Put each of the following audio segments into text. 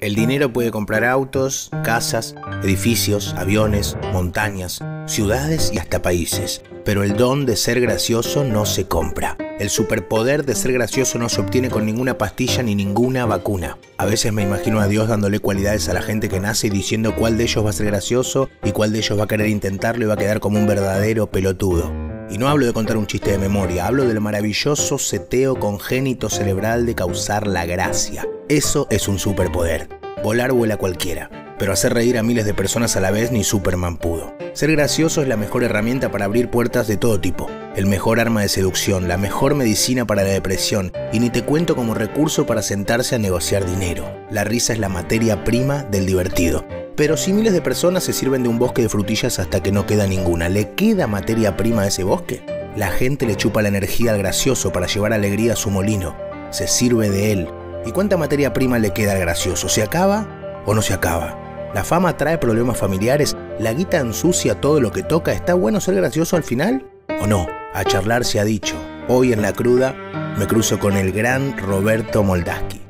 El dinero puede comprar autos, casas, edificios, aviones, montañas, ciudades y hasta países, pero el don de ser gracioso no se compra. El superpoder de ser gracioso no se obtiene con ninguna pastilla ni ninguna vacuna. A veces me imagino a Dios dándole cualidades a la gente que nace y diciendo cuál de ellos va a ser gracioso y cuál de ellos va a querer intentarlo y va a quedar como un verdadero pelotudo. Y no hablo de contar un chiste de memoria, hablo del maravilloso seteo congénito cerebral de causar la gracia. Eso es un superpoder. Volar vuela cualquiera, pero hacer reír a miles de personas a la vez ni Superman pudo. Ser gracioso es la mejor herramienta para abrir puertas de todo tipo, el mejor arma de seducción, la mejor medicina para la depresión, y ni te cuento como recurso para sentarse a negociar dinero. La risa es la materia prima del divertido. Pero si miles de personas se sirven de un bosque de frutillas hasta que no queda ninguna, ¿le queda materia prima a ese bosque? La gente le chupa la energía al gracioso para llevar alegría a su molino. Se sirve de él. ¿Y cuánta materia prima le queda al gracioso? ¿Se acaba o no se acaba? La fama trae problemas familiares, la guita ensucia todo lo que toca. ¿Está bueno ser gracioso al final o no? A charlar se ha dicho. Hoy en la cruda me cruzo con el gran Roberto Moldaski.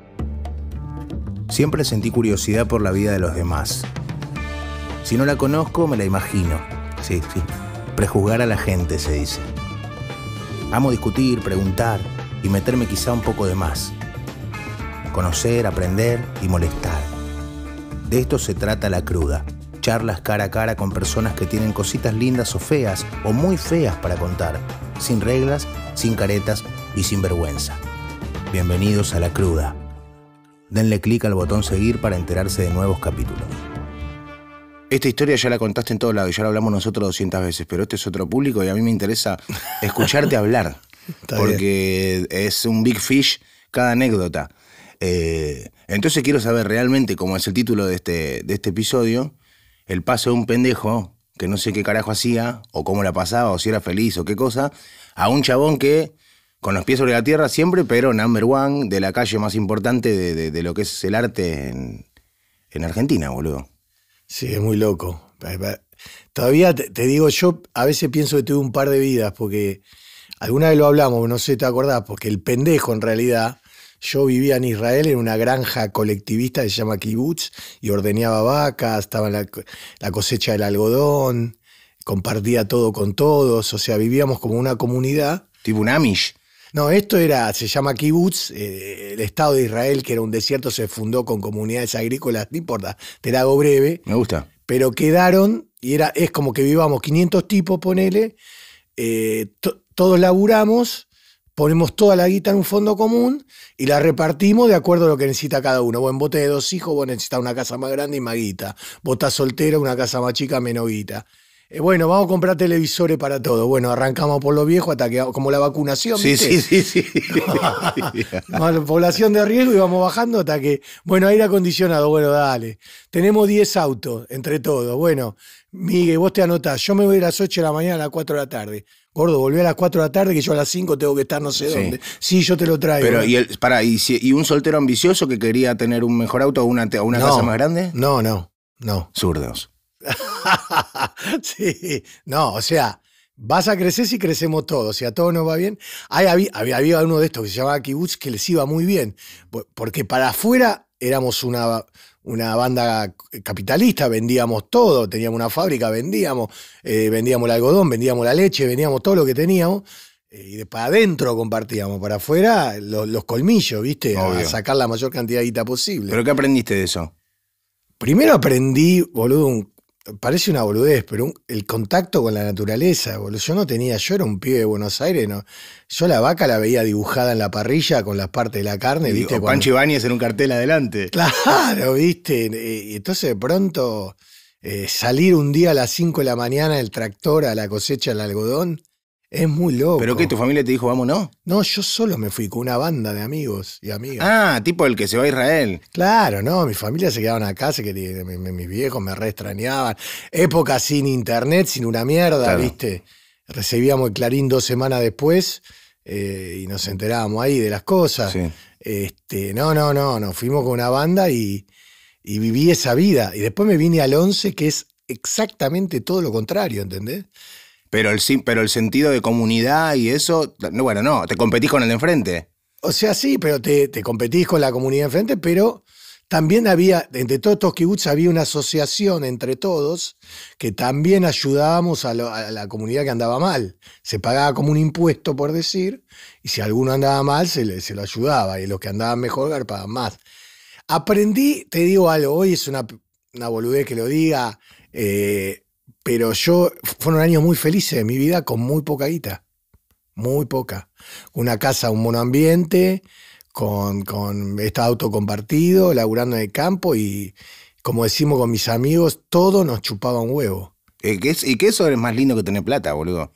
Siempre sentí curiosidad por la vida de los demás. Si no la conozco, me la imagino. Sí, sí. Prejuzgar a la gente, se dice. Amo discutir, preguntar y meterme quizá un poco de más. Conocer, aprender y molestar. De esto se trata la cruda. Charlas cara a cara con personas que tienen cositas lindas o feas o muy feas para contar. Sin reglas, sin caretas y sin vergüenza. Bienvenidos a la cruda. Denle clic al botón seguir para enterarse de nuevos capítulos esta historia ya la contaste en todos lados y ya la hablamos nosotros 200 veces, pero este es otro público y a mí me interesa escucharte hablar. porque es un big fish cada anécdota. Eh, entonces quiero saber realmente, como es el título de este, de este episodio, el paso de un pendejo que no sé qué carajo hacía, o cómo la pasaba, o si era feliz, o qué cosa, a un chabón que, con los pies sobre la tierra siempre, pero number one, de la calle más importante de, lo que es el arte en, en Argentina, boludo. Sí, es muy loco. Eh, todavía te, digo, yo a veces pienso que tuve un par de vidas, porque alguna vez lo hablamos, no sé si te acordás, porque el pendejo en realidad, yo vivía en Israel en una granja colectivista que se llama Kibbutz y ordenaba vacas, estaba la, cosecha del algodón, compartía todo con todos, o sea, vivíamos como una comunidad. Tipo un Amish. No, esto era, se llama kibutz, eh, el Estado de Israel, que era un desierto, se fundó con comunidades agrícolas, no importa, te la hago breve. Me gusta. Pero quedaron, y era, es como que vivamos 500 tipos, ponele, eh, todos laburamos, ponemos toda la guita en un fondo común y la repartimos de acuerdo a lo que necesita cada uno. Vos bote de dos hijos, vos necesitas una casa más grande y más guita. Vos estás una casa más chica, menos guita. Eh, bueno, vamos a comprar televisores para todo. Bueno, arrancamos por lo viejo hasta que, como la vacunación. Sí, sí, sí, sí. población de riesgo y vamos bajando hasta que, bueno, aire acondicionado, bueno, dale. Tenemos 10 autos entre todos. Bueno, Miguel, vos te anotás, yo me voy a las 8 de la mañana a las 4 de la tarde. Gordo, volví a las 4 de la tarde, que yo a las 5 tengo que estar no sé dónde. Sí, yo te lo traigo. Pero, y, un soltero ambicioso que quería tener un mejor auto o una, casa más grande? No, no, no. Zurdos. sí, no, o sea, vas a crecer si crecemos todos, si a todos nos va bien. había, uno de estos que se llamaba Kibutz que les iba muy bien, porque para afuera éramos una, una banda capitalista, vendíamos todo, teníamos una fábrica, vendíamos, eh, vendíamos el algodón, vendíamos la leche, vendíamos todo lo que teníamos. Eh, y para adentro compartíamos, para afuera los, colmillos, ¿viste? A sacar la mayor cantidad posible. ¿Pero qué aprendiste de eso? Primero aprendí, boludo, un, parece una boludez, pero el contacto con la naturaleza, boludo. Yo no tenía, yo era un pibe de Buenos Aires, no. Yo la vaca la veía dibujada en la parrilla con las partes de la carne, ¿viste? O Pancho en un cartel adelante. Claro, ¿viste? Y Entonces de pronto eh, salir un día a las 5 de la mañana el tractor a la cosecha del algodón es muy loco. ¿Pero qué? ¿Tu familia te dijo vámonos? No, yo solo me fui con una banda de amigos y amigas. Ah, tipo el que se va a Israel. Claro, no, mi familia se quedaba en casa, quería mis viejos me re extrañaban. Época sin internet, sin una mierda, ¿viste? Recibíamos el clarín dos semanas después eh, y nos enterábamos ahí de las cosas. Sí. Este, no, no, no, nos fuimos con una banda y, y viví esa vida. Y después me vine al 11, que es exactamente todo lo contrario, ¿entendés? pero el, pero el sentido de comunidad y eso, no, bueno, no, te competís con el de enfrente. O sea, sí, pero te, competís con la comunidad enfrente, pero también había, entre todos estos kibbutz, había una asociación entre todos que también ayudábamos a, la comunidad que andaba mal. Se pagaba como un impuesto, por decir, y si alguno andaba mal, se, le, se lo ayudaba, y los que andaban mejor pagaban más. Aprendí, te digo algo, hoy es una, una boludez que lo diga, eh, pero yo, fueron años muy felices de mi vida con muy poca guita. Muy poca. Una casa, un monoambiente, con, con este auto compartido, laburando en el campo y, como decimos con mis amigos, todo nos chupaba un huevo. Y qué es, eso es más lindo que tener plata, boludo.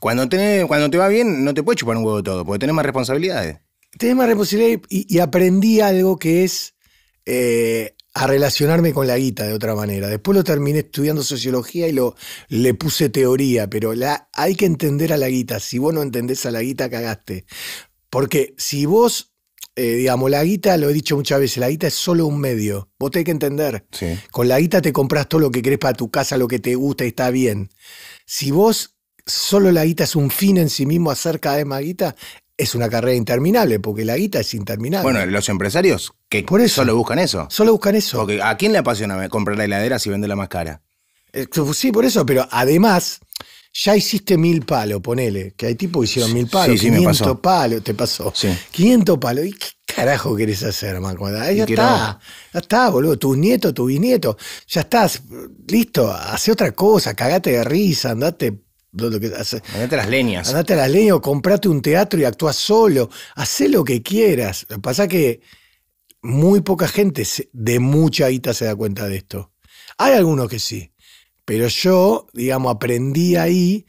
Cuando, cuando te va bien, no te puedes chupar un huevo todo, porque tenés más responsabilidades. Tenés más responsabilidades y, aprendí algo que es eh, a relacionarme con la guita de otra manera. Después lo terminé estudiando sociología y lo, le puse teoría, pero la, hay que entender a la guita. Si vos no entendés a la guita, cagaste. Porque si vos, eh, digamos, la guita, lo he dicho muchas veces, la guita es solo un medio. Vos tenés que entender. Con la guita te compras todo lo que querés para tu casa, lo que te gusta y está bien. Si vos solo la guita es un fin en sí mismo, hacer cada vez más guita, es una carrera interminable, porque la guita es interminable. Bueno, los empresarios que solo buscan eso. Solo buscan eso. ¿a quién le apasiona comprar la heladera si vende la más cara? Eh, sí, por eso, pero además, ya hiciste mil palos, ponele, que hay tipos que hicieron mil palos, sí, sí, 500 palos, te pasó. 500 palos, ¿y qué carajo querés hacer, man? Ah, ya está, ya está, boludo, tus nietos, tus bisnieto. ya estás, listo, hace otra cosa, cagate de risa, andate Andate a las leñas. Andate a las leñas o comprate un teatro y actúa solo. haz lo que quieras. Lo que pasa es que muy poca gente de mucha ita se da cuenta de esto. Hay algunos que sí. Pero yo, digamos, aprendí ahí.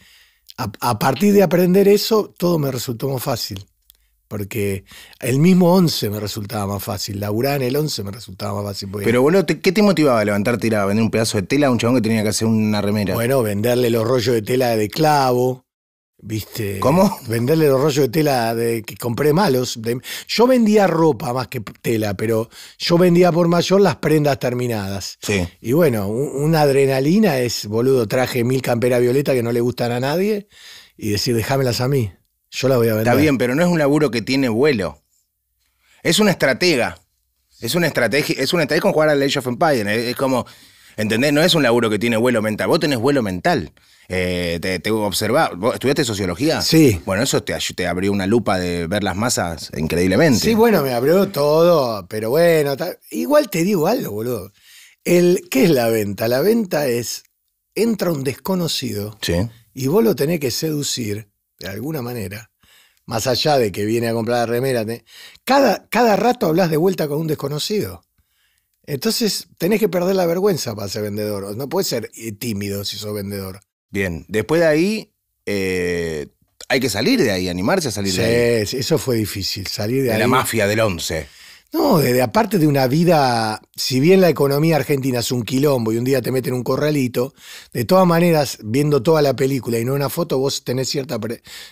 A, a partir de aprender eso, todo me resultó muy fácil. Porque el mismo 11 me resultaba más fácil. La uran el 11 me resultaba más fácil. Pero, boludo, ¿qué te motivaba a levantarte y a vender un pedazo de tela a un chabón que tenía que hacer una remera? Bueno, venderle los rollos de tela de clavo. ¿Viste? ¿Cómo? Venderle los rollos de tela de, que compré malos. yo vendía ropa más que tela, pero yo vendía por mayor las prendas terminadas. Sí. Y bueno, una adrenalina es, boludo, traje mil camperas violetas que no le gustan a nadie y decir, déjamelas a mí. Yo la voy a vender. Está bien, pero no es un laburo que tiene vuelo. Es una estratega. Es una estrategia. Es una estrategia con jugar al Age of Empires ¿eh? Es como. ¿Entendés? No es un laburo que tiene vuelo mental. Vos tenés vuelo mental. Eh, te, observás ¿Vos estudiaste sociología? Sí. Bueno, eso te, abrió una lupa de ver las masas increíblemente. Sí, bueno, me abrió todo, pero bueno, igual te digo algo, boludo. El, ¿Qué es la venta? La venta es, entra un desconocido sí. y vos lo tenés que seducir de alguna manera, más allá de que viene a comprar la remera, cada, cada rato hablas de vuelta con un desconocido. Entonces tenés que perder la vergüenza para ser vendedor. No puedes ser eh, tímido si sos vendedor. Bien, después de ahí eh, hay que salir de ahí, animarse a salir de ahí. Sí, eso fue difícil, salir de, de la mafia del 11. No, de, aparte de una vida, si bien la economía argentina es un quilombo y un día te meten un corralito, de todas maneras, viendo toda la película y no una foto, vos tenés cierta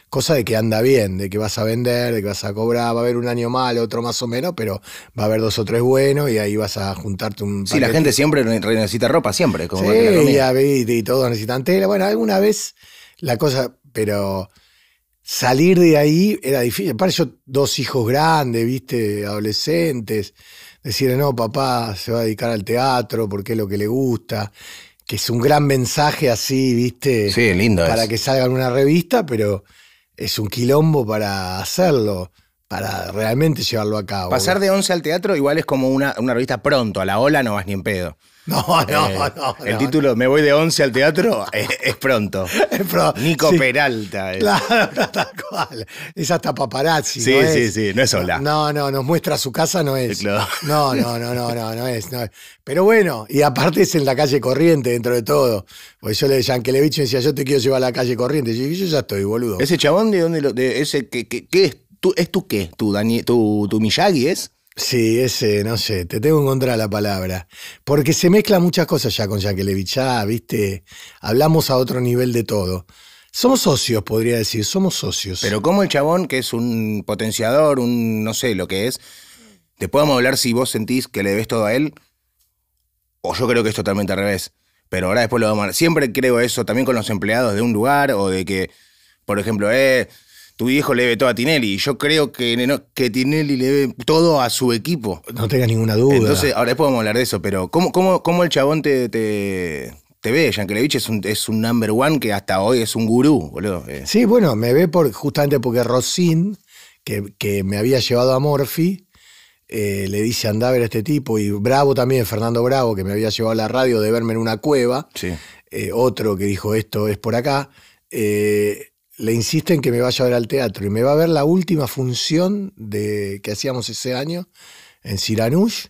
cosa de que anda bien, de que vas a vender, de que vas a cobrar, va a haber un año malo, otro más o menos, pero va a haber dos o tres buenos y ahí vas a juntarte un... Sí, la gente siempre necesita ropa, siempre. Como sí, y, y todos necesitan tela. Bueno, alguna vez la cosa, pero salir de ahí era difícil. Para eso dos hijos grandes, viste, adolescentes. Decirle, no, papá se va a dedicar al teatro porque es lo que le gusta. Que es un gran mensaje así, viste. Sí, lindo. Para que salga en una revista, pero es un quilombo para hacerlo para realmente llevarlo a cabo. Pasar de once al teatro igual es como una, una, revista pronto, a la ola no vas ni en pedo. No, eh, no, no, El título Me voy de once al teatro eh, es, pronto. Nico Peralta. Claro, tal cual. Es hasta paparazzi. Sí, sí, sí, no es hola. No, no, nos muestra su casa, no es. No, no, no, no, no, no es, Pero bueno, y aparte es en la calle corriente dentro de todo. Porque yo le decía, Ankelevich decía, yo te quiero llevar a la calle corriente. Y yo, ya estoy, boludo. ¿Ese chabón de dónde lo.? De ese, que, qué es? ¿Tú, ¿Es tú qué? tú Dani, tu, tu Miyagi es? Sí, ese, no sé, te tengo en contra la palabra. Porque se mezclan muchas cosas ya con Yankelevich, ya, viste, hablamos a otro nivel de todo. Somos socios, podría decir, somos socios. Pero como el chabón, que es un potenciador, un no sé lo que es, te podemos hablar si vos sentís que le ves todo a él, o yo creo que es totalmente al revés. Pero ahora después lo vamos a... Siempre creo eso, también con los empleados de un lugar, o de que, por ejemplo, eh tu hijo le ve todo a Tinelli. Y yo creo que, que Tinelli le ve todo a su equipo. No tenga ninguna duda. Entonces, ahora después vamos a hablar de eso, pero ¿cómo, cómo, cómo el chabón te, te, ve? Yankelevich es un, es un number one que hasta hoy es un gurú, boludo. Eh. Sí, bueno, me ve por, justamente porque Rosin, que, me había llevado a Morphy, eh, le dice andá a ver a este tipo. Y Bravo también, Fernando Bravo, que me había llevado a la radio de verme en una cueva. Eh, otro que dijo esto es por acá le insiste en que me vaya a ver al teatro y me va a ver la última función de, que hacíamos ese año en Siranush.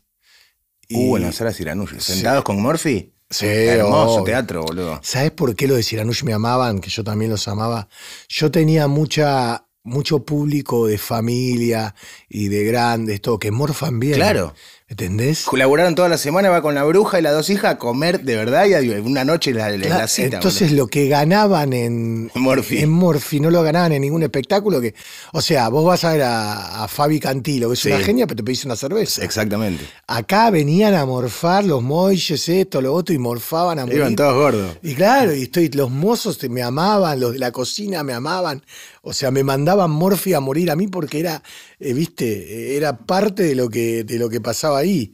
uh, en la sala Siranush. ¿Sentados con Murphy? Sí, hermoso teatro, boludo. ¿Sabes por qué los de Siranush me amaban? Que yo también los amaba. Yo tenía mucha, mucho público de familia y de grandes, todo, que morfan bien. Claro. ¿Entendés? Colaboraron toda la semana, va con la bruja y las dos hijas a comer de verdad y una noche la, la, ah, Entonces lo que ganaban en Morphy. en Morphy no lo ganaban en ningún espectáculo. que O sea, vos vas a ver a, Fabi Cantilo, que es una genia, pero te pedís una cerveza. Exactamente. Acá venían a morfar los moiches, esto, lo otro, y morfaban a morir. Iban todos gordos. Y claro, y estoy, los mozos me amaban, los de la cocina me amaban. O sea, me mandaban Morphy a morir a mí porque era eh, viste, era parte de lo, que, de lo que pasaba ahí.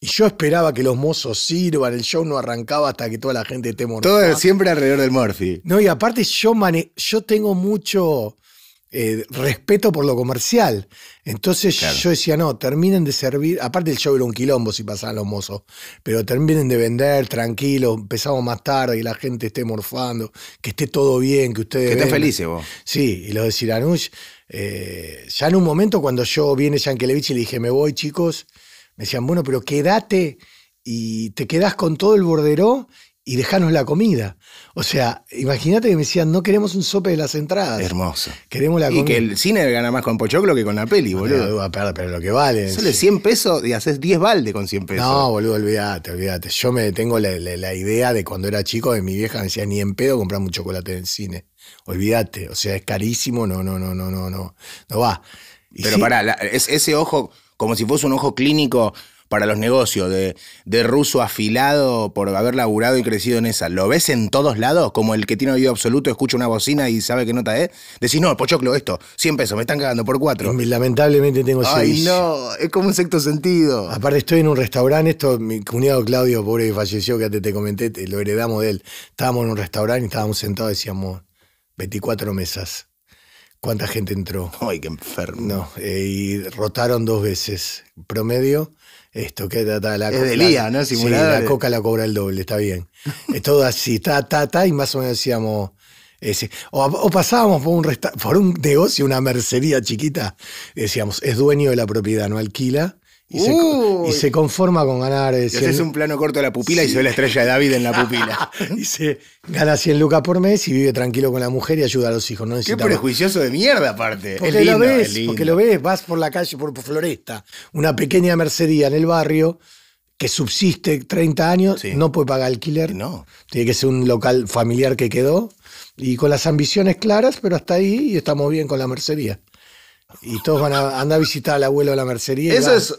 Y yo esperaba que los mozos sirvan, el show no arrancaba hasta que toda la gente esté morfando. Todo siempre alrededor del Murphy. No, y aparte yo, yo tengo mucho eh, respeto por lo comercial. Entonces yo decía, no, terminen de servir. Aparte el show era un quilombo si pasaban los mozos, pero terminen de vender tranquilo, empezamos más tarde y la gente esté morfando, que esté todo bien, que ustedes... Que estén felices vos. Sí, y lo de Siranush eh, ya en un momento cuando yo viene Yankelevich y le dije, me voy chicos, me decían, bueno, pero quédate y te quedas con todo el borderó y dejanos la comida. O sea, imagínate que me decían, no queremos un sope de las entradas. Hermoso. Queremos la y que el cine gana más con Pochoclo que con la peli, boludo. No, pero, pero lo que vale. Solo 100 pesos y haces 10 balde con 100 pesos. No, boludo, olvídate, olvídate. Yo me tengo la, idea de cuando era chico, de mi vieja me decía, ni en pedo comprar un chocolate en el cine olvídate, o sea, es carísimo, no, no, no, no, no, no, no va. Pero pará, ese ojo, como si fuese un ojo clínico para los negocios, de, ruso afilado por haber laburado y crecido en esa. ¿Lo ves en todos lados? Como el que tiene oído absoluto, escucha una bocina y sabe que nota es. ¿eh? Decís, no, pochoclo esto, 100 pesos, me están cagando por 4. Lamentablemente tengo 6 Ay, no, es como un sexto sentido. Aparte estoy en un restaurante, esto, mi cuñado Claudio, pobre que falleció, que antes te comenté, lo heredamos de él. Estábamos en un restaurante y estábamos sentados decíamos, 24 mesas. ¿Cuánta gente entró? ¡Ay, qué enfermo! No, eh, y rotaron dos veces. Promedio, esto que tal la coca, la coca la cobra el doble, está bien. es todo así, ta, ta, ta, y más o menos decíamos. Ese. O, pasábamos por un, por un negocio, una mercería chiquita, decíamos, es dueño de la propiedad, no alquila, y se, conforma con ganar. Eh, ese un plano corto de la pupila y se ve la estrella de David en la pupila. y se gana 100 lucas por mes y vive tranquilo con la mujer y ayuda a los hijos. No Qué prejuicioso de mierda, aparte. Porque, lo ves, vas por la calle, por, Floresta, una pequeña mercería en el barrio que subsiste 30 años, no puede pagar alquiler. No. Tiene que ser un local familiar que quedó y con las ambiciones claras, pero hasta ahí y estamos bien con la mercería. Y todos van a andar a visitar al abuelo de la mercería. Eso es,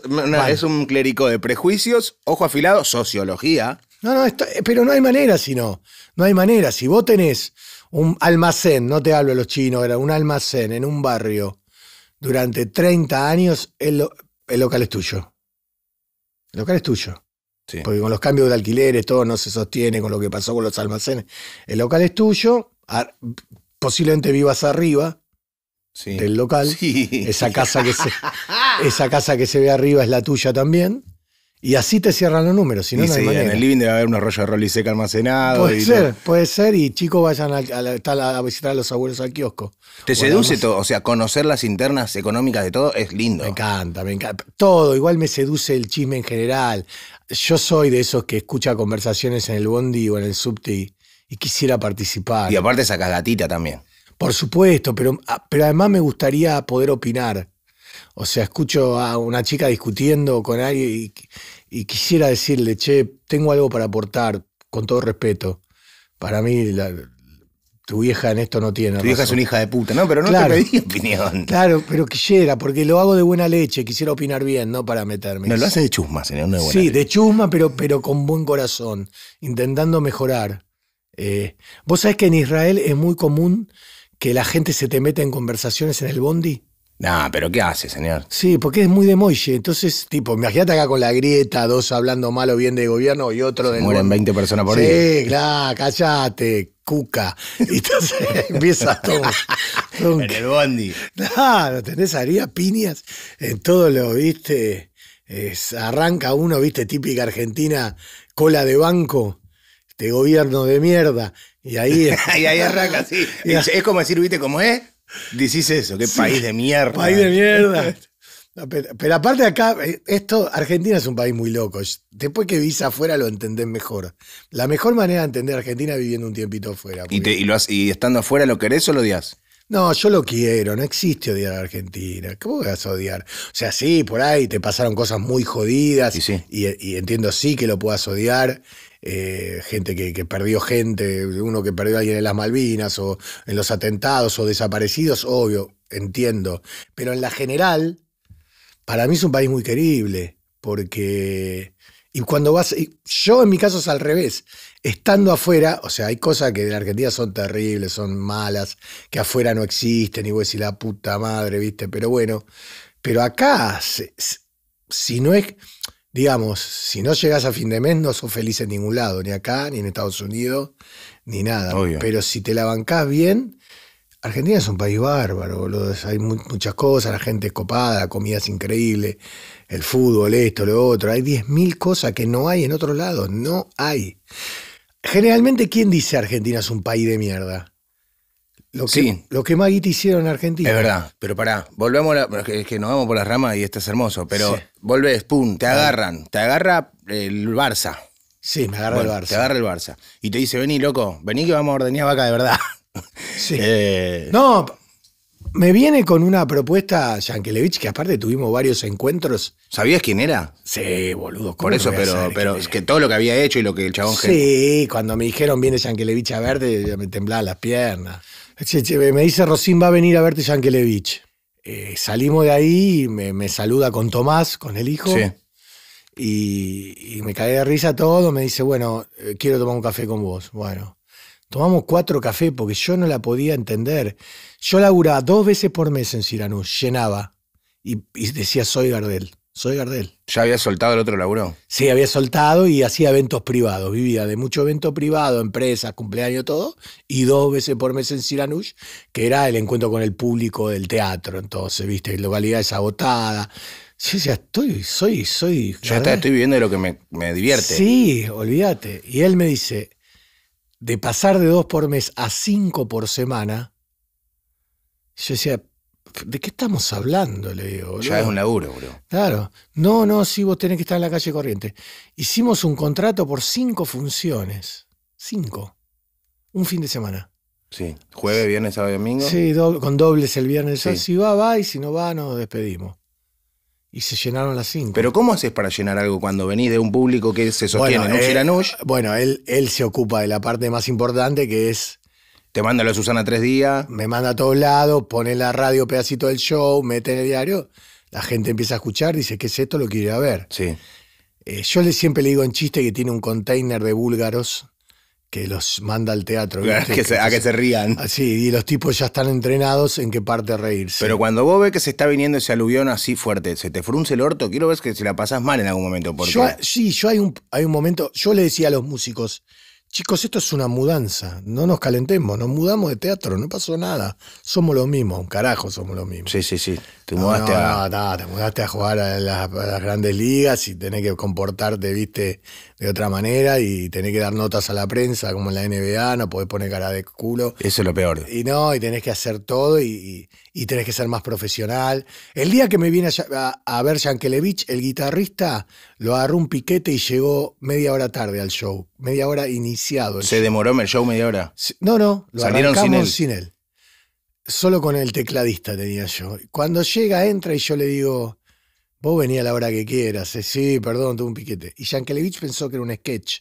es, un clérigo de prejuicios, ojo afilado, sociología. No, no, eh, pero no hay manera si no. No hay manera. Si vos tenés un almacén, no te hablo a los chinos, era un almacén en un barrio durante 30 años, el, local es tuyo. El local es tuyo. Sí. Porque con los cambios de alquileres, todo no se sostiene con lo que pasó con los almacenes. El local es tuyo, posiblemente vivas arriba, del local. Esa, casa que se, esa casa que se ve arriba es la tuya también. Y así te cierran los números, si no, En el living debe haber unos rollos de rol seca almacenados. Puede ser, puede ser. Y chicos vayan a, visitar a los abuelos al kiosco. ¿Te seduce todo? O sea, conocer las internas económicas de todo es lindo. Me encanta, me encanta. Todo. Igual me seduce el chisme en general. Yo soy de esos que escucha conversaciones en el bondi o en el subte y, y quisiera participar. Y aparte sacas gatita también. Por supuesto, pero, ah, pero además me gustaría poder opinar. O sea, escucho a una chica discutiendo con alguien y, quisiera decirle, che, tengo algo para aportar, con todo respeto. Para mí, tu vieja en esto no tiene. Tu vieja es una hija de puta, ¿no? Pero no claro, te pedí opinión. Claro, pero quisiera, porque lo hago de buena leche, quisiera opinar bien, no para meterme. No, lo hace de chusma, señor, Sí, de chusma, pero, pero con buen corazón, intentando mejorar. Eh, vos sabés que en Israel es muy común que la gente se te mete en conversaciones en el bondi? Nah, pero ¿qué hace, señor? Sí, porque es muy de molle. Entonces, tipo, imagínate acá con la grieta, dos hablando mal o bien de gobierno y otro de. Mueren 20 personas por día. Sí, claro, callate, cuca. Y entonces empieza todo. en el bondi. Claro, tenés haría piñas en todo lo, viste. Es, arranca uno, viste, típica argentina, cola de banco, de gobierno de mierda. Y ahí, arranca, sí. es, como decir, viste, cómo es, decís eso, qué país de mierda. País de mierda. pero, aparte de acá, eh, esto, Argentina es un país muy loco. Después que vivís afuera lo entendés mejor. La mejor manera de entender Argentina es viviendo un tiempito afuera. ¿Y, y, estando afuera lo querés o lo odias? No, yo lo quiero, no existe odiar a Argentina. ¿Cómo vas a odiar? O sea, sí, por ahí te pasaron cosas muy jodidas y, sí. y entiendo sí que lo puedas odiar eh, gente que, perdió gente, uno que perdió a alguien en las Malvinas o en los atentados o desaparecidos, obvio, entiendo. Pero en la general, para mí es un país muy querible, porque... Y cuando vas, yo en mi caso es al revés, estando afuera, o sea, hay cosas que de la Argentina son terribles, son malas, que afuera no existen, y vos decís la puta madre, viste, pero bueno, pero acá, si no es, digamos, si no llegas a fin de mes, no sos feliz en ningún lado, ni acá, ni en Estados Unidos, ni nada. Pero si te la bancás bien, Argentina es un país bárbaro, boludo. Hay muchas cosas, la gente es copada, comida es increíble, el fútbol, esto, lo otro. Hay 10.000 cosas que no hay en otro lado no hay. Generalmente, ¿quién dice Argentina es un país de mierda? Lo que, sí. lo te hicieron en Argentina. Es verdad. Pero pará, volvemos a es que nos vamos por las ramas y este es hermoso. Pero volvés, pum, te agarran. Te agarra el Barça. Sí, me agarra el Barça. Te agarra el Barça. Y te dice, vení, loco, vení que vamos a ordenar vaca de verdad. Sí. Eh, no, me viene con una propuesta, Yankelevich, que aparte tuvimos varios encuentros. ¿Sabías quién era? Sí, boludo. Por eso, pero, pero que todo lo que había hecho y lo que el chabón... Sí, cuando me dijeron viene Yankelevich a verte, me temblaban las piernas me dice Rocín va a venir a verte Yankelevich. Eh, salimos de ahí, me, me, saluda con Tomás, con el hijo. Sí. Y, me cae de risa todo. Me dice, bueno, eh, quiero tomar un café con vos. Bueno, tomamos cuatro cafés porque yo no la podía entender. Yo laburaba dos veces por mes en Ciranú llenaba y decía, soy Gardel. Soy Gardel. ¿Ya había soltado el otro laburo? Sí, había soltado y hacía eventos privados. Vivía de mucho evento privado, empresas, cumpleaños, todo. Y dos veces por mes en Siranush, que era el encuentro con el público del teatro. Entonces, viste, localidades agotadas. Sí, ya estoy, soy, soy. Ya te estoy viviendo de lo que me, me divierte. Sí, olvídate. Y él me dice: de pasar de dos por mes a cinco por semana, yo decía, ¿de qué estamos hablando? Le digo. Ya es un laburo, bro. Claro. No, no, sí, vos tenés que estar en la calle corriente. Hicimos un contrato por cinco funciones. Cinco. Un fin de semana. Sí. Jueves, viernes, sábado y domingo. Sí, con dobles el viernes. Si va, va, y si no va, nos despedimos. Y se llenaron las cinco. Pero ¿cómo haces para llenar algo cuando venís de un público que se sostiene bueno, en eh, Bueno, él, él se ocupa de la parte más importante que es te manda la Susana tres días. Me manda a todos lados, pone la radio pedacito del show, mete el diario. La gente empieza a escuchar, dice, ¿qué es esto? Lo quiero ver. Sí. Eh, yo le siempre le digo en chiste que tiene un container de búlgaros que los manda al teatro. a que se rían. Ah, sí, y los tipos ya están entrenados en qué parte reírse. Pero cuando vos ves que se está viniendo ese aluvión así fuerte, se te frunce el orto, quiero ver que se la pasas mal en algún momento. sí, yo hay un, hay un momento, yo le decía a los músicos, Chicos, esto es una mudanza. No nos calentemos, nos mudamos de teatro, no pasó nada. Somos lo mismo, un carajo somos lo mismo. Sí, sí, sí. Te mudaste a. te mudaste a jugar a a las, grandes ligas y tenés que comportarte, viste, de otra manera y tenés que dar notas a la prensa, como en la NBA, no podés poner cara de culo. Eso es lo peor. Y no, y tenés que hacer todo y, tenés que ser más profesional. El día que me vine a, a, a ver Yankelevich, el guitarrista lo agarró un piquete y llegó media hora tarde al show, media hora iniciado. ¿Se demoró demoró el show media hora? No, no, lo Salieron sin él. Solo con el tecladista tenía yo. Cuando llega, entra y yo le digo Vos venía a la hora que quieras. Eh, sí, perdón, tuve un piquete. Y Yankelevich pensó que era un sketch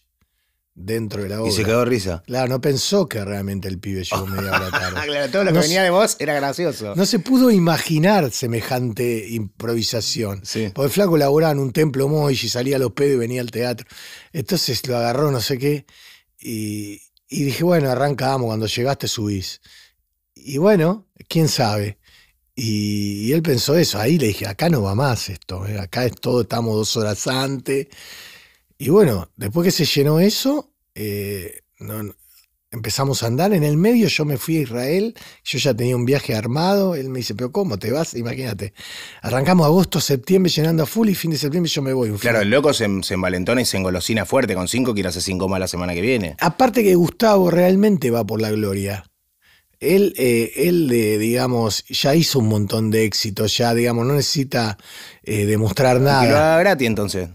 dentro de la obra. Y se quedó risa. Claro, no pensó que realmente el pibe llegó media hora tarde. claro, todo lo que venía de vos era gracioso. No se pudo imaginar semejante improvisación. Sí. Porque el flaco laboraba en un templo moy y salía a los pedos y venía al teatro. Entonces lo agarró, no sé qué. Y, dije, bueno, arrancamos, cuando llegaste subís. Y bueno, quién sabe. Y él pensó eso, ahí le dije, acá no va más esto, eh, acá es todo, estamos dos horas antes. Y bueno, después que se llenó eso, eh, empezamos a andar. En el medio yo me fui a Israel, yo ya tenía un viaje armado, él me dice, pero ¿cómo te vas? Imagínate, arrancamos agosto, septiembre llenando a full y fin de septiembre yo me voy. claro, el loco se, envalentona y se engolosina fuerte con cinco, quiere hacer cinco más la semana que viene. Aparte que Gustavo realmente va por la gloria él, eh, eh, digamos, ya hizo un montón de éxito, ya, digamos, no necesita eh, demostrar nada. lo haga gratis entonces.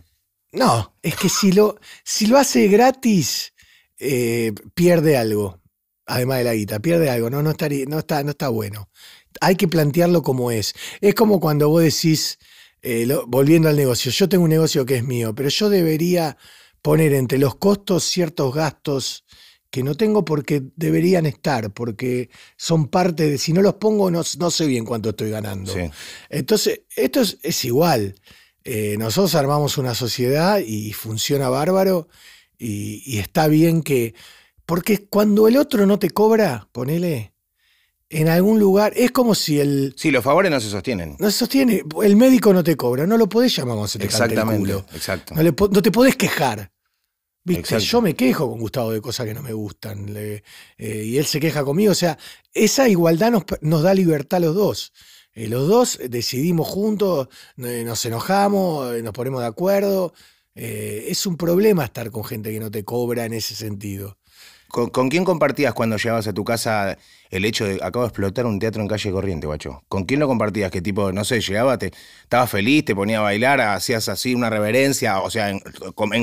No, es que si lo, si lo hace gratis, pierde algo. Además de la guita, pierde algo, no, no, estaría, no, está, no está bueno. Hay que plantearlo como es. Es como cuando vos decís, volviendo al negocio, yo tengo un negocio que es mío, pero yo debería poner entre los costos ciertos gastos que no tengo porque deberían estar, porque son parte de, si no los pongo no, no sé bien cuánto estoy ganando. Entonces, esto es, igual. Eh, nosotros armamos una sociedad y funciona bárbaro y, está bien que, porque cuando el otro no te cobra, ponele, en algún lugar, es como si el... Sí, los favores no se sostienen. No se sostiene, el médico no te cobra, no lo podés llamar se te Exactamente, No, no te podés quejar yo me quejo con Gustavo de cosas que no me gustan eh, y él se queja conmigo. O sea, esa igualdad nos, da libertad a los dos. Eh, los dos decidimos juntos, eh, nos enojamos, nos ponemos de acuerdo. es un problema estar con gente que no te cobra en ese sentido. ¿Con, quién compartías cuando llegabas a tu casa el hecho de acabo de explotar un teatro en calle corriente, guacho? ¿Con quién lo compartías? ¿Qué tipo, no sé, llegaba, te estabas feliz, te ponía a bailar, hacías así una reverencia, o sea, en,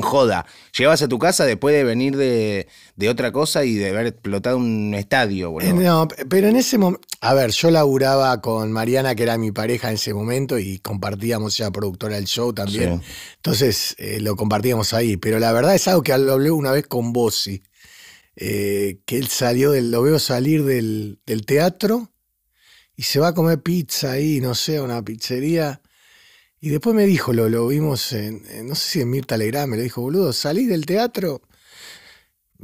joda. Llegabas a tu casa después de venir de, otra cosa y de haber explotado un estadio, boludo. Eh, no, pero en ese momento. A ver, yo laburaba con Mariana, que era mi pareja en ese momento, y compartíamos ya productora del show también. Entonces eh, lo compartíamos ahí. Pero la verdad es algo que hablé una vez con Bossi. Eh, que él salió del, lo veo salir del, teatro y se va a comer pizza ahí, no sé, a una pizzería. Y después me dijo, lo, lo vimos en, no sé si en Mirta Telegram me lo dijo, boludo, salí del teatro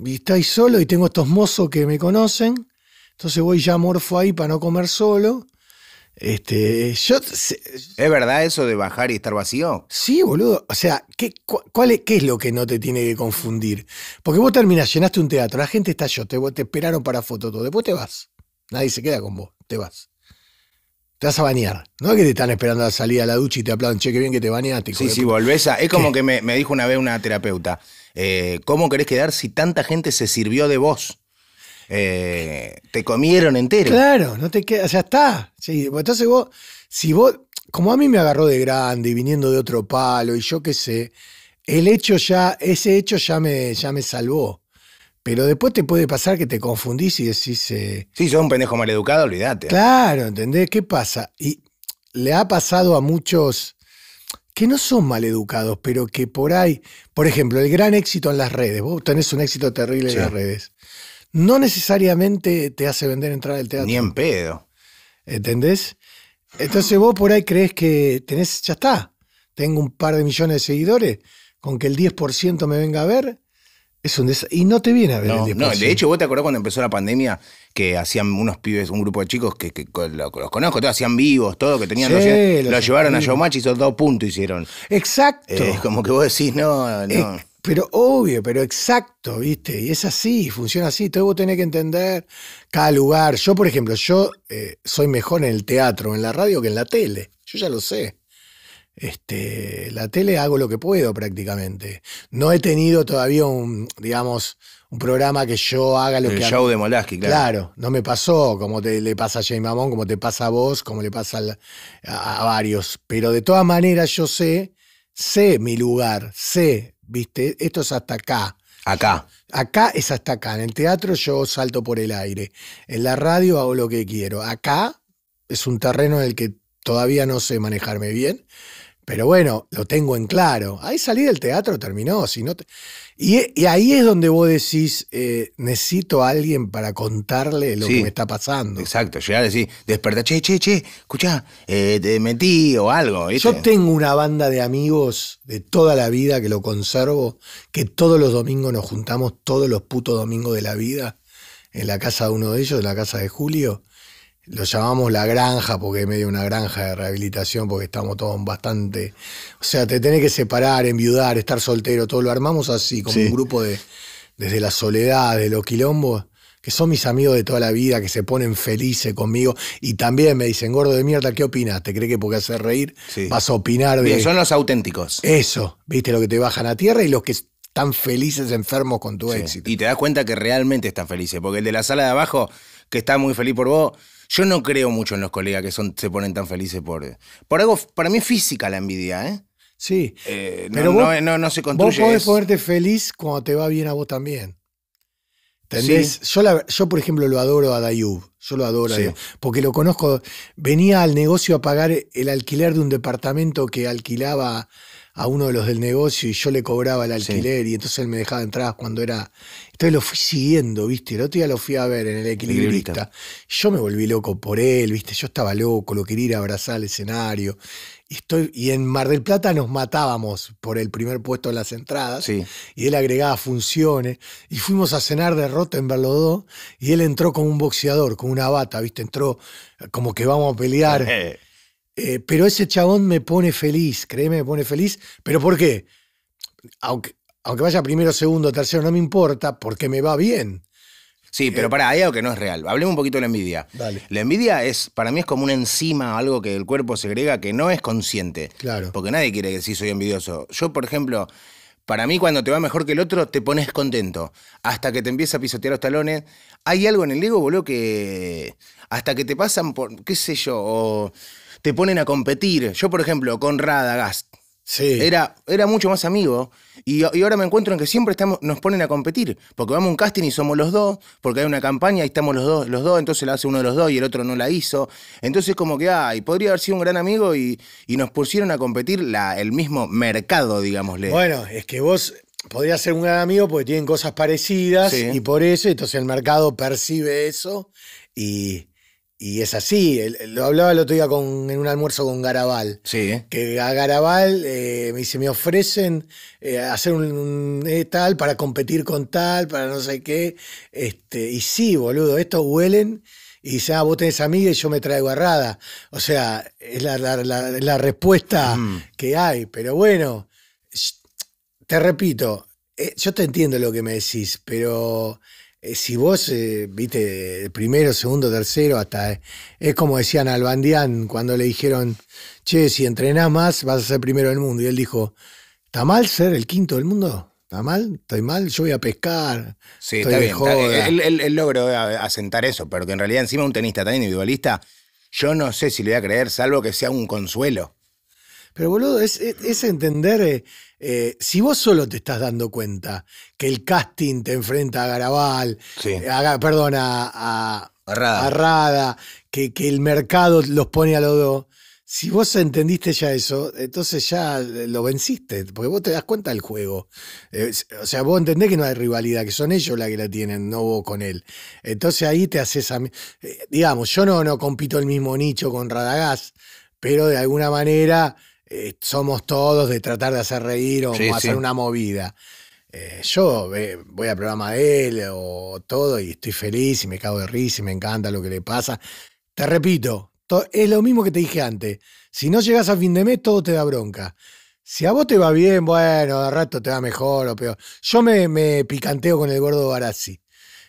y estoy solo y tengo estos mozos que me conocen, entonces voy ya morfo ahí para no comer solo este, yo, ¿Es verdad eso de bajar y estar vacío? Sí, boludo. O sea, ¿qué, cuál es, ¿qué es lo que no te tiene que confundir? Porque vos terminás, llenaste un teatro, la gente está yo, te, esperaron para foto, todo. Después te vas. Nadie se queda con vos, te vas. Te vas a bañar. No es que te están esperando a salir a la ducha y te aplauden, che, bien que te bañaste. Sí, sí, volvés a. Es como que me, dijo una vez una terapeuta: eh, ¿Cómo querés quedar si tanta gente se sirvió de vos? te comieron entero. Claro, no te queda, ya está. Pues entonces vos, si vos, como a mí me agarró de grande y viniendo de otro palo y yo qué sé, el hecho ya, ese hecho ya me, ya me salvó. Pero después te puede pasar que te confundís y decís. Eh, sí, sos un pendejo maleducado, olvídate. Claro, ¿entendés? ¿Qué pasa? Y le ha pasado a muchos que no son maleducados, pero que por ahí. Por ejemplo, el gran éxito en las redes. Vos tenés un éxito terrible en las redes no necesariamente te hace vender entrada del teatro. Ni en pedo. ¿Entendés? Entonces vos por ahí crees que tenés, ya está, tengo un par de millones de seguidores, con que el 10% me venga a ver, es un desastre. Y no te viene a ver el 10%. No, de hecho, vos te acordás cuando empezó la pandemia que hacían unos pibes, un grupo de chicos que, los, conozco, todos hacían vivos, todo, que tenían. los, llevaron a Showmatch y esos dos puntos hicieron. Exacto. Eh, como que vos decís, no, no. Pero obvio, pero exacto, ¿viste? Y es así, funciona así. Entonces vos tenés que entender cada lugar. Yo, por ejemplo, yo eh, soy mejor en el teatro, en la radio que en la tele. Yo ya lo sé. Este, la tele hago lo que puedo prácticamente. No he tenido todavía un, digamos, un programa que yo haga lo que... El show de Molaski, claro. Claro, no me pasó como te, le pasa a Jay Mamón, como te pasa a vos, como le pasa a varios. Pero de todas maneras yo sé, sé mi lugar, sé ¿viste? Esto es hasta acá. Acá. Acá es hasta acá. En el teatro yo salto por el aire. En la radio hago lo que quiero. Acá es un terreno en el que todavía no sé manejarme bien. Pero bueno, lo tengo en claro. Ahí salí del teatro, terminó. te... E, y, ahí es donde vos decís, eh, necesito a alguien para contarle lo que me está pasando. Exacto, llegar a decir, desperta, che, che, che, escuchá, eh, te metí o algo. Yo tengo una banda de amigos de toda la vida que lo conservo, que todos los domingos nos juntamos, todos los putos domingos de la vida, en la casa de uno de ellos, en la casa de Julio lo llamamos la granja porque es medio una granja de rehabilitación porque estamos todos bastante... O sea, te tenés que separar, enviudar, estar soltero, todo lo armamos así, como un grupo de... Desde la soledad, de los quilombos, que son mis amigos de toda la vida, que se ponen felices conmigo y también me dicen, gordo de mierda, ¿qué opinas? ¿Te crees que porque hacer reír vas a opinar de... Bien, son los auténticos. Eso, viste, lo que te bajan a tierra y los que están felices, enfermos con tu éxito. Y te das cuenta que realmente están felices, porque el de la sala de abajo, que está muy feliz por vos yo no creo mucho en los colegas que son, se ponen tan felices por. Por algo, para mí es física la envidia, ¿eh? Sí. Eh, no, pero no, se construye. Vos podés ponerte feliz cuando te va bien a vos también. ¿Entendés? Yo, la, yo, por ejemplo, lo adoro a Dayub. Yo lo adoro. A Dayub, porque lo conozco. Venía al negocio a pagar el alquiler de un departamento que alquilaba a uno de los del negocio y yo le cobraba el alquiler y entonces él me dejaba entrar cuando era entonces lo fui siguiendo, ¿viste? El otro día lo fui a ver en el equilibrista. Yo me volví loco por él, ¿viste? Yo estaba loco, lo quería ir a abrazar al escenario. Y, estoy, y en Mar del Plata nos matábamos por el primer puesto en las entradas. Y él agregaba funciones. Y fuimos a cenar derrota en los dos. Y él entró como un boxeador, con una bata, ¿viste? Entró como que vamos a pelear. Eh. Eh, pero ese chabón me pone feliz, créeme, me pone feliz. ¿Pero por qué? Aunque aunque vaya primero, segundo, tercero, no me importa porque me va bien. Sí, pero eh, para hay algo que no es real. Hablemos un poquito de la envidia. La envidia es, para mí es como una enzima, algo que el cuerpo segrega que no es consciente. Claro. Porque nadie quiere decir soy envidioso. Yo, por ejemplo, para mí cuando te va mejor que el otro, te pones contento. Hasta que te empieza a pisotear los talones. Hay algo en el ego, boludo, que hasta que te pasan por, qué sé yo, o te ponen a competir. Yo, por ejemplo, con Radagast era, era mucho más amigo. Y, ahora me encuentro en que siempre estamos, nos ponen a competir. Porque vamos a un casting y somos los dos, porque hay una campaña y estamos los dos, los dos, entonces la hace uno de los dos y el otro no la hizo. Entonces, como que, y podría haber sido un gran amigo y, y nos pusieron a competir la, el mismo mercado, digámosle. Bueno, es que vos podrías ser un gran amigo porque tienen cosas parecidas y por eso, entonces el mercado percibe eso y y es así, lo hablaba el otro día con, en un almuerzo con Garabal. Sí. Que a Garabal eh, me dice, me ofrecen eh, hacer un, eh, tal para competir con tal, para no sé qué. Este, y sí, boludo, estos huelen y dice, ah, vos tenés amiga y yo me traigo Rada. O sea, es la, respuesta mm. que hay. Pero bueno, te repito, yo te entiendo lo que me decís, pero eh, si vos, eh, viste, primero, segundo, tercero, hasta... Eh, es como decían al Bandián cuando le dijeron, che, si entrenás más, vas a ser primero del mundo. Y él dijo, ¿está mal ser el quinto del mundo? ¿Está mal? ¿Estoy mal? Yo voy a pescar. Sí, está bien. Él, logró asentar eso, pero que en realidad encima un tenista tan individualista, yo no sé si le voy a creer, salvo que sea un consuelo. Pero boludo, es, entender, eh, eh, si vos solo te estás dando cuenta que el casting te enfrenta a Garabal, sí. a, perdón, a, Rada, que, que, el mercado los pone a los dos. Si vos entendiste ya eso, entonces ya lo venciste, porque vos te das cuenta del juego. o sea, vos entendés que no hay rivalidad, que son ellos la que la tienen, no vos con él. Entonces ahí te haces... Eh, digamos, yo no, no compito el mismo nicho con Radagás, pero de alguna manera eh, somos todos de tratar de hacer reír o hacer una movida. Eh, yo eh, voy al programa de él o todo y estoy feliz y me cago de risa y me encanta lo que le pasa. Te repito, es lo mismo que te dije antes. Si no llegas a fin de mes, todo te da bronca. Si a vos te va bien, bueno, de rato te va mejor o peor. Yo me, me picanteo con el gordo Barazzi.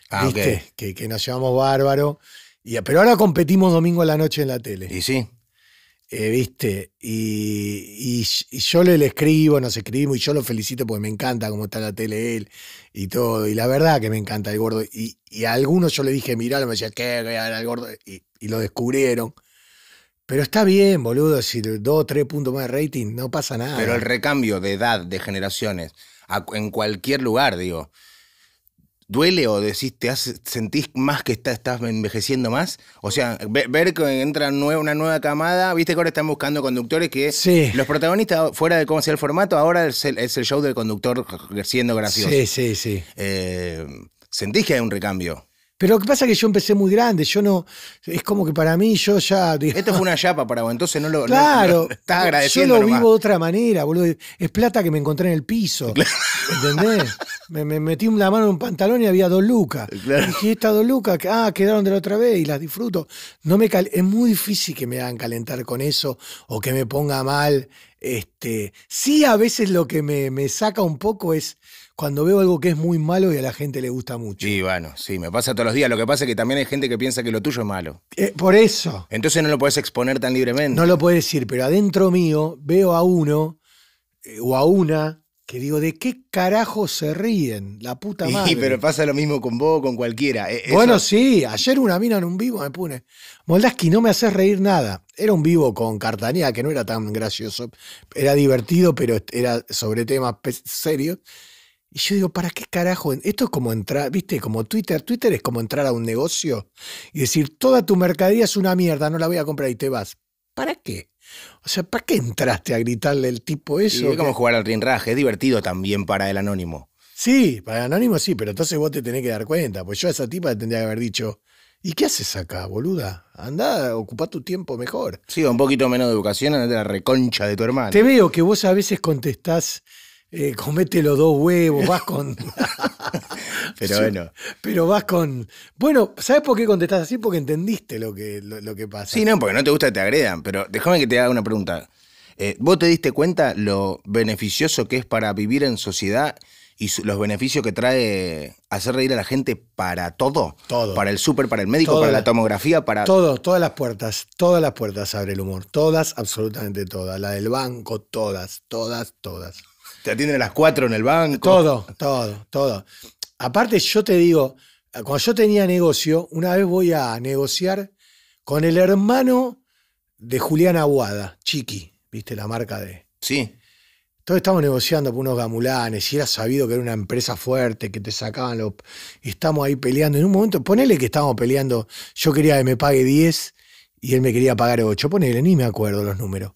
Ah, ¿Viste? Que, que, nos llevamos bárbaro. Y, pero ahora competimos domingo a la noche en la tele. Y sí. Eh, ¿Viste? Y, yo le, escribo, nos escribimos, y yo lo felicito porque me encanta cómo está la tele él y todo. Y la verdad que me encanta el gordo. Y, a algunos yo le dije, mirá, me decía, ¿qué? Era el gordo? Y, y lo descubrieron. Pero está bien, boludo, si dos o tres puntos más de rating, no pasa nada. Pero el recambio de edad, de generaciones, en cualquier lugar, digo. ¿Duele o decís, te sentís más que estás envejeciendo más? O sea, ver, que entra una nueva camada, viste que ahora están buscando conductores que los protagonistas, fuera de cómo sea el formato, ahora es el, show del conductor siendo gracioso. Sí, sí, sí. Eh, ¿Sentís que hay un recambio? Pero lo que pasa es que yo empecé muy grande, yo no, es como que para mí yo ya... Esto fue una yapa para vos, entonces no lo... Claro, agradeciendo yo lo vivo de otra manera, boludo. Es plata que me encontré en el piso, ¿entendés? me, metí la mano en un pantalón y había dos lucas. y Dije, estas dos lucas, ah, quedaron de la otra vez y las disfruto. No me es muy difícil que me hagan calentar con eso o que me ponga mal. Este, sí, a veces lo que me, me saca un poco es cuando veo algo que es muy malo y a la gente le gusta mucho. Sí, bueno, sí, me pasa todos los días. Lo que pasa es que también hay gente que piensa que lo tuyo es malo. Eh, por eso. Entonces no lo puedes exponer tan libremente. No lo puedes decir, pero adentro mío veo a uno eh, o a una que digo, ¿de qué carajo se ríen? La puta madre. Sí, pero pasa lo mismo con vos, con cualquiera. Eh, bueno, sí, ayer una mina en un vivo me pone, Moldaski, no me haces reír nada. Era un vivo con Cartanía, que no era tan gracioso, era divertido, pero era sobre temas serios. Y yo digo, ¿para qué carajo? Esto es como entrar, viste, como Twitter. Twitter es como entrar a un negocio y decir, toda tu mercadería es una mierda, no la voy a comprar y te vas. ¿Para qué? O sea, ¿para qué entraste a gritarle el tipo eso? es como jugar al rinraje, es divertido también para el anónimo. Sí, para el anónimo sí, pero entonces vos te tenés que dar cuenta. Pues yo a esa tipa tendría que haber dicho, ¿y qué haces acá, boluda? anda ocupá tu tiempo mejor. Sí, un poquito menos de educación, de la reconcha de tu hermano. Te veo que vos a veces contestás eh, comete los dos huevos, vas con. pero bueno. Pero vas con. Bueno, ¿sabes por qué contestás así? Porque entendiste lo que, lo, que pasa. Sí, no, porque no te gusta que te agredan, pero déjame que te haga una pregunta. Eh, ¿Vos te diste cuenta lo beneficioso que es para vivir en sociedad y los beneficios que trae hacer reír a la gente para todo? Todo. Para el súper, para el médico, para la tomografía, para. Todo, todas las puertas, todas las puertas abre el humor. Todas, absolutamente todas. La del banco, todas, todas, todas te atienden las 4 en el banco. Todo, todo, todo. Aparte, yo te digo, cuando yo tenía negocio, una vez voy a negociar con el hermano de Julián Aguada, Chiqui, ¿viste la marca de? Sí. Entonces estamos negociando por unos gamulanes y era sabido que era una empresa fuerte, que te sacaban los... estamos ahí peleando. En un momento, ponele que estábamos peleando, yo quería que me pague 10 y él me quería pagar 8, ponele, ni me acuerdo los números.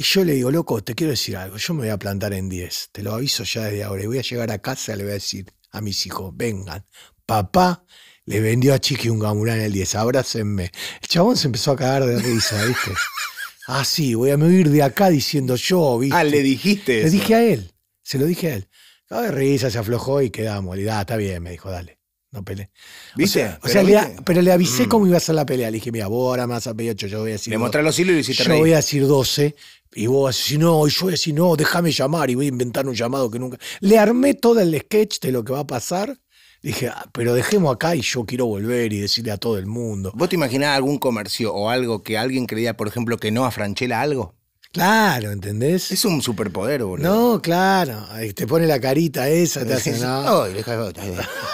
Y yo le digo, loco, te quiero decir algo, yo me voy a plantar en 10, te lo aviso ya desde ahora, y voy a llegar a casa y le voy a decir a mis hijos, vengan, papá le vendió a Chiqui un en el 10, abrácenme. El chabón se empezó a cagar de risa, ¿viste? Ah, sí, voy a me ir de acá diciendo yo, ¿viste? Ah, le dijiste. Le dije a él, se lo dije a él. de risa, se aflojó y quedamos. Y ah, está bien, me dijo, dale no peleé. ¿Viste? O sea, pero, Le, avisé mm. cómo iba a ser la pelea. Le dije, mira, vos ahora me a pedir 8, yo voy a decir. Le mostré los hilos y hiciste Yo voy a decir 12. Y vos vas no, y yo voy a decir, no, déjame llamar y voy a inventar un llamado que nunca. Le armé todo el sketch de lo que va a pasar. Dije, ah, pero dejemos acá y yo quiero volver y decirle a todo el mundo. ¿Vos te imaginás algún comercio o algo que alguien creía, por ejemplo, que no a Franchella algo? Claro, ¿entendés? Es un superpoder, boludo. No, claro. Te pone la carita esa, te hace. No. deja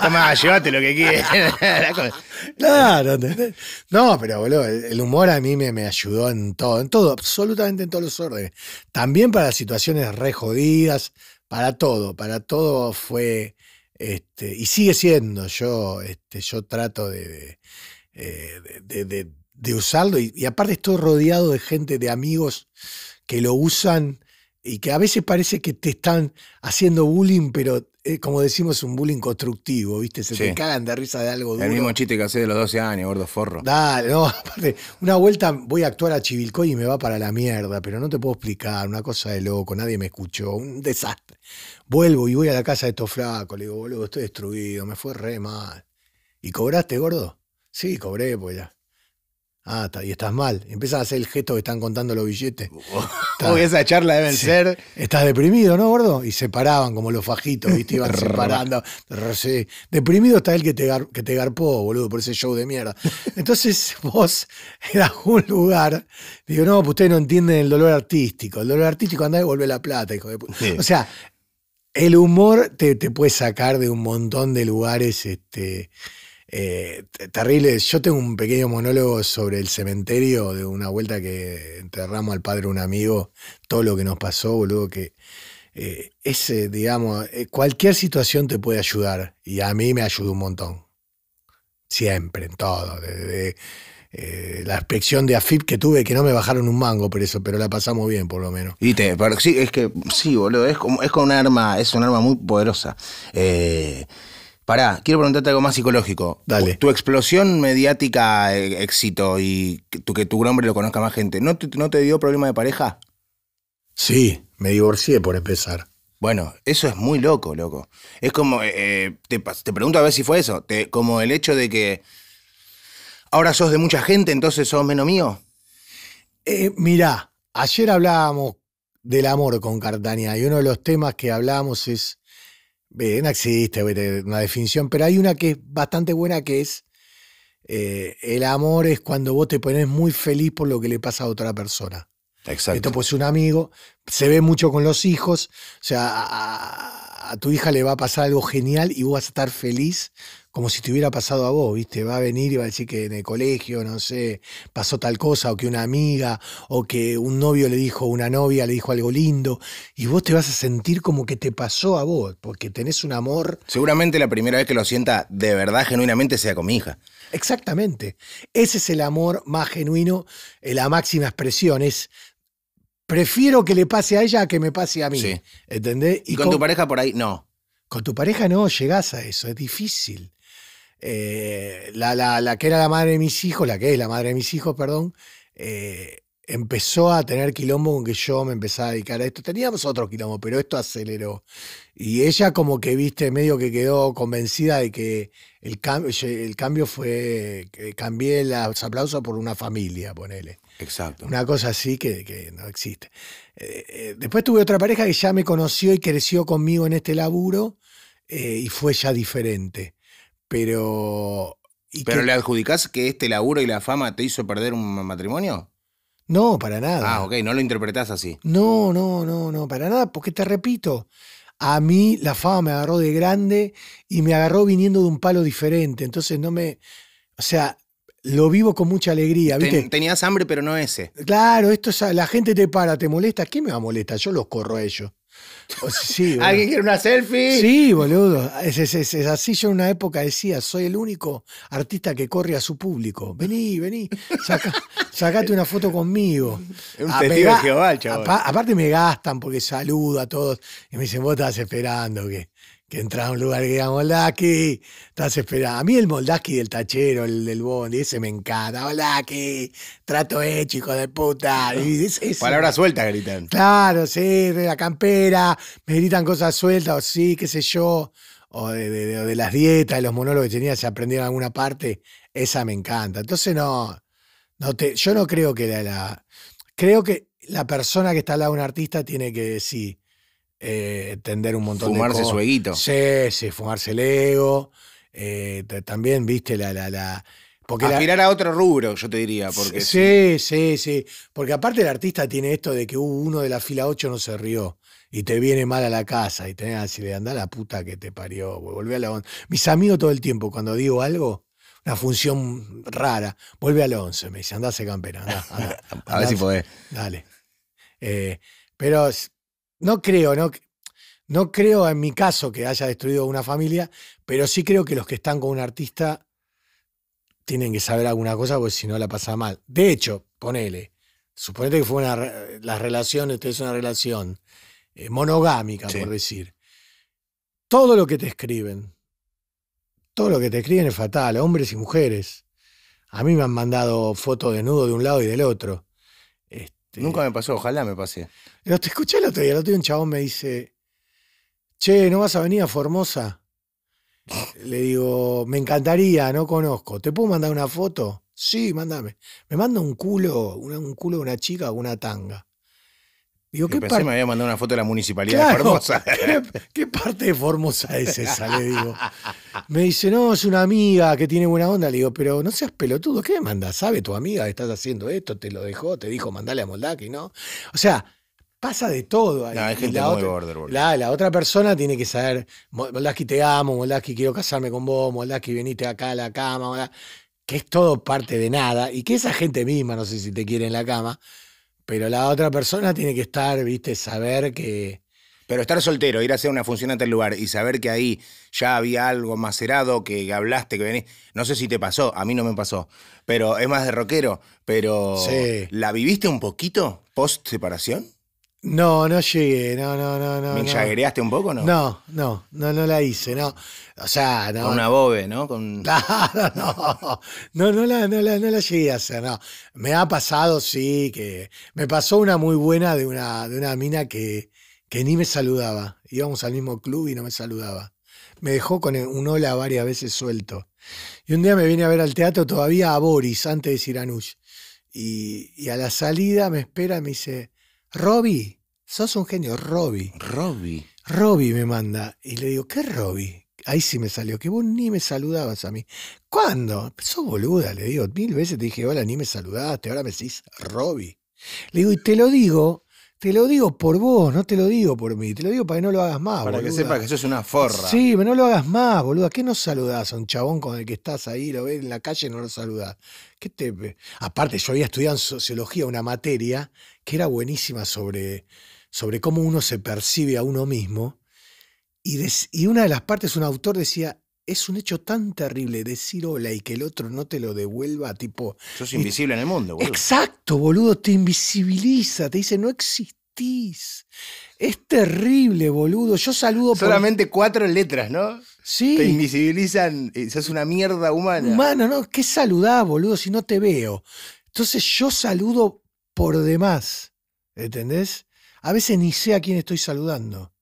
Toma, llévate lo que quieras. claro, ¿entendés? No, pero boludo, el humor a mí me, ayudó en todo, en todo, absolutamente en todos los órdenes. También para situaciones re jodidas, para todo, para todo fue. Este, y sigue siendo. Yo, este, yo trato de, eh, usarlo y aparte estoy rodeado de gente, de amigos que lo usan y que a veces parece que te están haciendo bullying, pero eh, como decimos, un bullying constructivo, ¿viste? Se te cagan de risa de algo duro. El mismo chiste que hace de los 12 años, gordo forro. Dale, no, aparte, una vuelta voy a actuar a Chivilcoy y me va para la mierda, pero no te puedo explicar, una cosa de loco, nadie me escuchó, un desastre. Vuelvo y voy a la casa de estos flacos, le digo, boludo, estoy destruido, me fue re mal. ¿Y cobraste, gordo? Sí, cobré, pues ya. Ah, y estás mal. Empiezas a hacer el gesto que están contando los billetes. esa charla deben ser. Estás deprimido, ¿no, gordo? Y se paraban como los fajitos, ¿viste? Iban separando. Deprimido está el que te, que te garpó, boludo, por ese show de mierda. Entonces vos eras un lugar, digo, no, pues ustedes no entienden el dolor artístico. El dolor artístico anda y vuelve la plata, hijo de puta. O sea, el humor te, puede sacar de un montón de lugares, este eh, terrible, Yo tengo un pequeño monólogo sobre el cementerio de una vuelta que enterramos al padre de un amigo, todo lo que nos pasó, boludo, que eh, ese, digamos, eh, cualquier situación te puede ayudar y a mí me ayudó un montón. Siempre, en todo. Desde, la inspección de AFIP que tuve, que no me bajaron un mango por eso, pero la pasamos bien por lo menos. Y pero sí, es que sí, boludo, es, como, es con un arma, es un arma muy poderosa. Eh, Pará, quiero preguntarte algo más psicológico. Dale. Tu explosión mediática, eh, éxito y que tu, que tu nombre lo conozca más gente, ¿no te, dio problema de pareja? Sí, me divorcié por empezar. Bueno, eso es muy loco, loco. Es como, eh, eh, te, pregunto a ver si fue eso, como el hecho de que ahora sos de mucha gente, entonces sos menos mío. mirá, ayer hablábamos del amor con Cartania y uno de los temas que hablamos es Bien, existe una definición, pero hay una que es bastante buena que es eh, el amor es cuando vos te pones muy feliz por lo que le pasa a otra persona. Exacto. Esto pues un amigo, se ve mucho con los hijos, o sea, a, a tu hija le va a pasar algo genial y vos vas a estar feliz como si te hubiera pasado a vos, ¿viste? Va a venir y va a decir que en el colegio, no sé, pasó tal cosa, o que una amiga, o que un novio le dijo, una novia le dijo algo lindo, y vos te vas a sentir como que te pasó a vos, porque tenés un amor. Seguramente la primera vez que lo sienta de verdad, genuinamente, sea con mi hija. Exactamente. Ese es el amor más genuino, eh, la máxima expresión, es prefiero que le pase a ella a que me pase a mí. Sí. ¿Entendés? Y, con, con tu pareja por ahí, no. Con tu pareja no llegás a eso, es difícil. Eh, la, que era la madre de mis hijos, la que es la madre de mis hijos, perdón, eh, empezó a tener quilombo aunque yo me empezaba a dedicar a esto. Teníamos otro quilombo, pero esto aceleró. Y ella como que, viste, medio que quedó convencida de que el, el cambio fue, cambié los aplausos por una familia, ponele. Exacto. Una cosa así que, no existe. Eh, después tuve otra pareja que ya me conoció y creció conmigo en este laburo y fue ya diferente. Pero. ¿Pero le adjudicás que este laburo y la fama te hizo perder un matrimonio? No, para nada. Ah, ok, no lo interpretás así. No, no, no, no, para nada, porque te repito, a mí la fama me agarró de grande y me agarró viniendo de un palo diferente. Entonces no me. O sea, lo vivo con mucha alegría. ¿viste? tenías hambre, pero no ese. Claro, esto es. La gente te para, te molesta. ¿Qué me va a molestar? Yo los corro a ellos. ¿Alguien quiere una selfie? Sí, boludo. Es, así yo en una época decía, soy el único artista que corre a su público. Vení, vení, sacate una foto conmigo. Es un ah, chaval. Aparte me gastan porque saludo a todos y me dicen, vos estás esperando que que entraba a un lugar que diga aquí, estás esperando. A mí el Moldaki del tachero, el del bondi, ese me encanta. Moldaki, trato hecho, chico de puta. Y sueltas gritan. Claro, sí, de la campera, me gritan cosas sueltas, o sí, qué sé yo. O de, las dietas, de los monólogos que tenía, se aprendieron alguna parte. Esa me encanta. Entonces no, no te, yo no creo que la, Creo que la persona que está al lado de un artista tiene que decir eh, tender un montón de Fumarse su Sí, sí, fumarse el eh, también, viste, la... la, la porque Aspirar a otro rubro, yo te diría. Porque sí, sí, sí, Porque aparte el artista tiene esto de que uno de la fila 8 no se rió y te viene mal a la casa y tenés así de andar la puta que te parió, a la 11. Mis amigos todo el tiempo, cuando digo algo, una función rara, vuelve a la 11, me dice, andá a campera. a ver si podés. Dale. Eh, pero no creo, no, no creo en mi caso que haya destruido una familia, pero sí creo que los que están con un artista tienen que saber alguna cosa porque si no la pasa mal. De hecho, ponele, suponete que fue una, las relaciones, es una relación eh, monogámica, por decir. Todo lo que te escriben, todo lo que te escriben es fatal, hombres y mujeres. A mí me han mandado fotos nudo de un lado y del otro. Nunca me pasó, ojalá me pase te escuché el otro día, el otro día un chabón me dice, che, ¿no vas a venir a Formosa? Le digo, me encantaría, no conozco. ¿Te puedo mandar una foto? Sí, mándame. Me manda un culo, un culo de una chica con una tanga. Digo, me había mandado una foto de la municipalidad de Formosa. ¿qué, parte de Formosa es esa? Le digo. Me dice, no, es una amiga que tiene buena onda. Le digo, pero no seas pelotudo, ¿qué me mandas? ¿Sabe tu amiga que estás haciendo esto? ¿Te lo dejó? ¿Te dijo mandale a Moldaki? ¿No? O sea, pasa de todo. hay gente la, muy otra, la, otra persona tiene que saber, Moldaki te amo, Moldaki quiero casarme con vos, Moldaki viniste acá a la cama, que es todo parte de nada y que esa gente misma, no sé si te quiere en la cama pero la otra persona tiene que estar, viste, saber que. Pero estar soltero, ir a hacer una función a tal lugar y saber que ahí ya había algo macerado, que hablaste, que venís. No sé si te pasó, a mí no me pasó. Pero es más de rockero. Pero. ¿La viviste un poquito post separación? No, no llegué, no, no, no, no. ¿Me un poco, no? No, no, no, no la hice, no. O sea, no. Con una bobe, ¿no? No, no, la, no, la, llegué a hacer, no. Me ha pasado, sí, que. Me pasó una muy buena de una, de una mina que, ni me saludaba. Íbamos al mismo club y no me saludaba. Me dejó con un hola varias veces suelto. Y un día me vine a ver al teatro todavía a Boris, antes de a Y, y a la salida me espera y me dice Robbie, sos un genio, Robbie. Robbie. Robbie me manda. Y le digo, ¿qué Robbie? Ahí sí me salió, que vos ni me saludabas a mí. ¿Cuándo? Sos boluda, le digo. Mil veces te dije, hola, ni me saludaste, ahora me decís Robbie. Le digo, y te lo digo te lo digo por vos, no te lo digo por mí, te lo digo para que no lo hagas más. Para que sepas que sos una forra. Sí, pero no lo hagas más, boluda. ¿Qué no saludás a un chabón con el que estás ahí, lo ves en la calle y no lo saludás? ¿Qué te... Aparte, yo había estudiado en sociología una materia que era buenísima sobre, sobre cómo uno se percibe a uno mismo. Y, y una de las partes, un autor decía, es un hecho tan terrible decir hola y que el otro no te lo devuelva, tipo. Sos eh, invisible en el mundo, boludo. Exacto, boludo, te invisibiliza, te dice no existís. Es terrible, boludo. Yo saludo Solamente cuatro letras, ¿no? Sí. Te invisibilizan, eh, sos una mierda humana. Humano, ¿no? ¿Qué saludás, boludo, si no te veo? Entonces yo saludo por demás, ¿entendés? A veces ni sé a quién estoy saludando.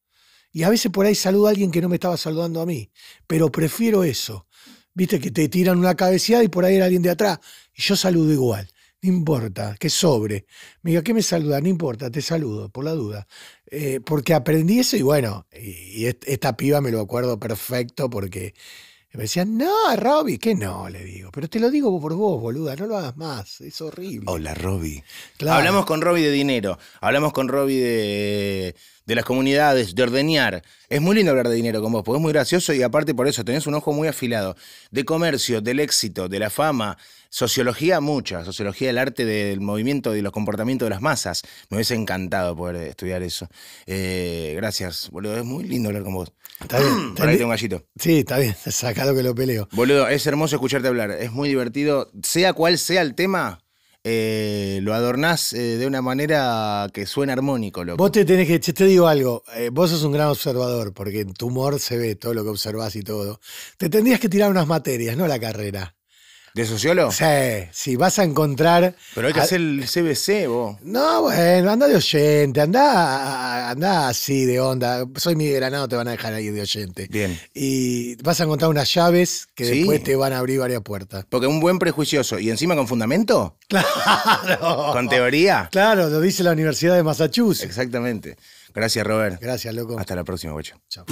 Y a veces por ahí saludo a alguien que no me estaba saludando a mí, pero prefiero eso. Viste que te tiran una cabeceada y por ahí era alguien de atrás. Y yo saludo igual. No importa, que sobre. Me diga, ¿qué me saluda? No importa, te saludo, por la duda. Eh, porque aprendí eso y bueno, y, esta piba me lo acuerdo perfecto porque me decían, no, Robby, que no, le digo. Pero te lo digo por vos, boluda, no lo hagas más, es horrible. Hola, Robby. Hablamos con Robby de dinero, hablamos con Robby de de las comunidades, de ordeñar. Es muy lindo hablar de dinero con vos, porque es muy gracioso y aparte por eso tenés un ojo muy afilado. De comercio, del éxito, de la fama, sociología mucha, sociología del arte, del movimiento y los comportamientos de las masas. Me hubiese encantado poder estudiar eso. Eh, gracias, boludo, es muy lindo hablar con vos. Está bien. un gallito. Sí, está bien, sacado que lo peleo. Boludo, es hermoso escucharte hablar, es muy divertido. Sea cual sea el tema, eh, lo adornás eh, de una manera que suena armónico. Vos te tenés que, te digo algo, eh, vos sos un gran observador, porque en tu humor se ve todo lo que observás y todo. Te tendrías que tirar unas materias, no la carrera. ¿De sociólogo? Sí, sí, vas a encontrar. Pero hay que hacer el CBC, vos. No, bueno, anda de oyente, anda, anda así de onda. Soy mi granado, te van a dejar ahí de oyente. Bien. Y vas a encontrar unas llaves que después te van a abrir varias puertas. Porque un buen prejuicioso, y encima con fundamento. Claro. ¿Con teoría? Claro, lo dice la Universidad de Massachusetts. Exactamente. Gracias, Robert. Gracias, loco. Hasta la próxima, bocho. Chao.